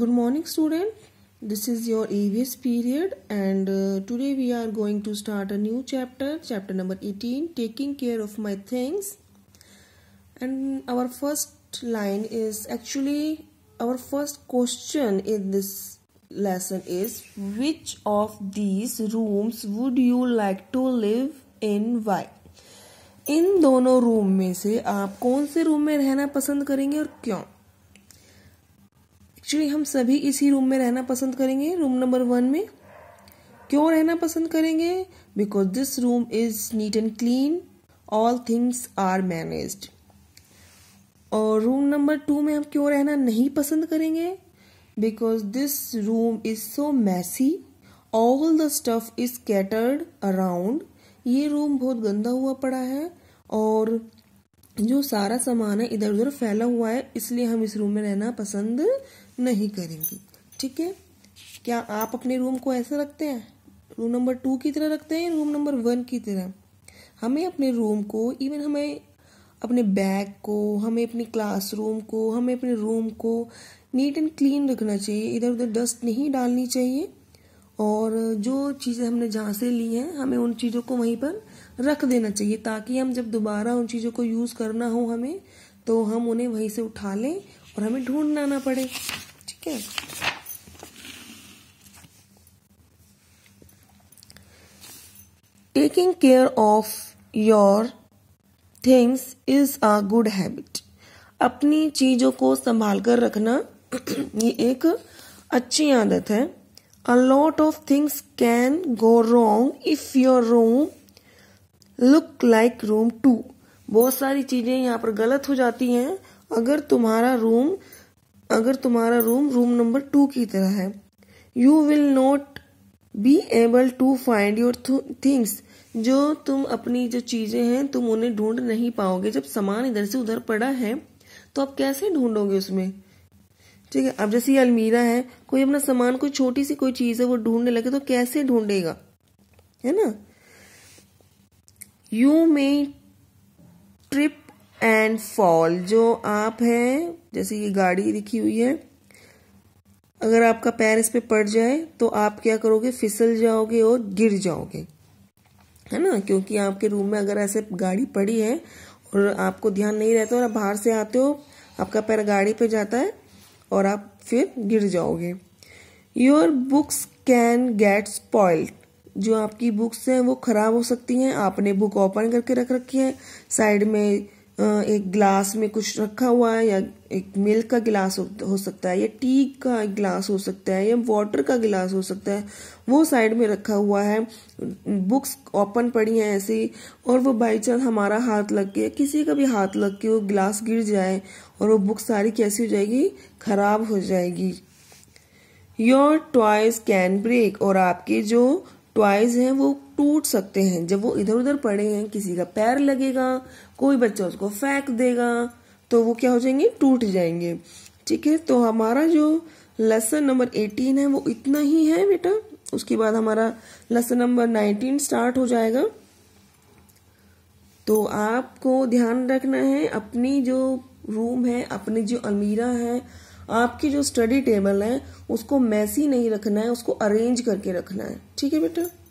good morning student this is your EVS period and uh, today we are going to start a new chapter chapter number 18 taking care of my things and our first line is actually our first question in this lesson is which of these rooms would you like to live in why इन दोनों room में से आप कौन से room में रहना पसंद करेंगे और क्यों एक्चुअली हम सभी इसी रूम में रहना पसंद करेंगे रूम नंबर वन में क्यों रहना पसंद करेंगे because this room is neat and clean all things are manage और रूम नंबर टू में हम क्यों रहना नहीं पसंद करेंगे because this room is so messy all the stuff is scattered around ये रूम बहुत गंदा हुआ पड़ा है और जो सारा सामान है इधर उधर फैला हुआ है इसलिए हम इस रूम में रहना पसंद नहीं करेंगे ठीक है क्या आप अपने रूम को ऐसे रखते हैं रूम नंबर टू की तरह रखते हैं रूम नंबर वन की तरह हमें अपने रूम को इवन हमें अपने बैग को हमें अपने क्लासरूम को हमें अपने रूम को नीट एंड क्लीन रखना चाहिए इधर उधर डस्ट नहीं डालनी चाहिए और जो चीज़ें हमने जहां से ली हैं हमें उन चीज़ों को वहीं पर रख देना चाहिए ताकि हम जब दोबारा उन चीज़ों को यूज़ करना हो हमें तो हम उन्हें वहीं से उठा लें और हमें ढूंढना ना पड़े ठीक है taking care of your things is a good habit अपनी चीज़ों को संभाल कर रखना ये एक अच्छी आदत है A lot of things can go wrong if your room look like room two बहुत सारी चीजें यहाँ पर गलत हो जाती हैं अगर तुम्हारा रूम अगर तुम्हारा रूम रूम नंबर टू की तरह है you will not be able to find your things जो तुम अपनी जो चीजें हैं तुम उन्हें ढूंढ नहीं पाओगे जब सामान इधर से उधर पड़ा है तो आप कैसे ढूंढोगे उसमें ठीक है अब जैसे ये अलमीरा है कोई अपना सामान कोई छोटी सी कोई चीज़ है वो ढूंढने लगे तो कैसे ढूंढेगा है ना you may trip and fall जो आप है जैसे ये गाड़ी लिखी हुई है अगर आपका पैर इस पे पड़ जाए तो आप क्या करोगे फिसल जाओगे और गिर जाओगे है ना क्योंकि आपके रूम में अगर ऐसे गाड़ी पड़ी है और आपको ध्यान नहीं रहता और आप बाहर से आते हो आपका पैर गाड़ी पे जाता है और आप फिर गिर जाओगे your books can get spoiled जो आपकी बुक्स हैं वो ख़राब हो सकती हैं आपने बुक ओपन करके रख रखी है साइड में एक ग्लास में कुछ रखा हुआ है या एक मिल्क का गिलास हो, हो सकता है या टी का गिलास हो सकता है या वाटर का गिलास हो सकता है वो साइड में रखा हुआ है बुक्स ओपन पड़ी हैं ऐसी और वो बाई चांस हमारा हाथ लग के किसी का भी हाथ लग के वो गिलास गिर जाए और वो बुक सारी कैसी हो जाएगी खराब हो जाएगी योर टॉयज कैन ब्रेक और आपके जो टॉयज हैं वो टूट सकते हैं जब वो इधर उधर पड़े हैं किसी का पैर लगेगा कोई बच्चा उसको फेंक देगा तो वो क्या हो जाएंगे टूट जाएंगे ठीक है तो हमारा जो लेसन नंबर एटीन है वो इतना ही है बेटा उसके बाद हमारा लेसन नंबर नाइनटीन स्टार्ट हो जाएगा तो आपको ध्यान रखना है अपनी जो रूम है अपनी जो अलमीरा है आपकी जो स्टडी टेबल है उसको मैसी नहीं रखना है उसको अरेंज करके रखना है ठीक है बेटा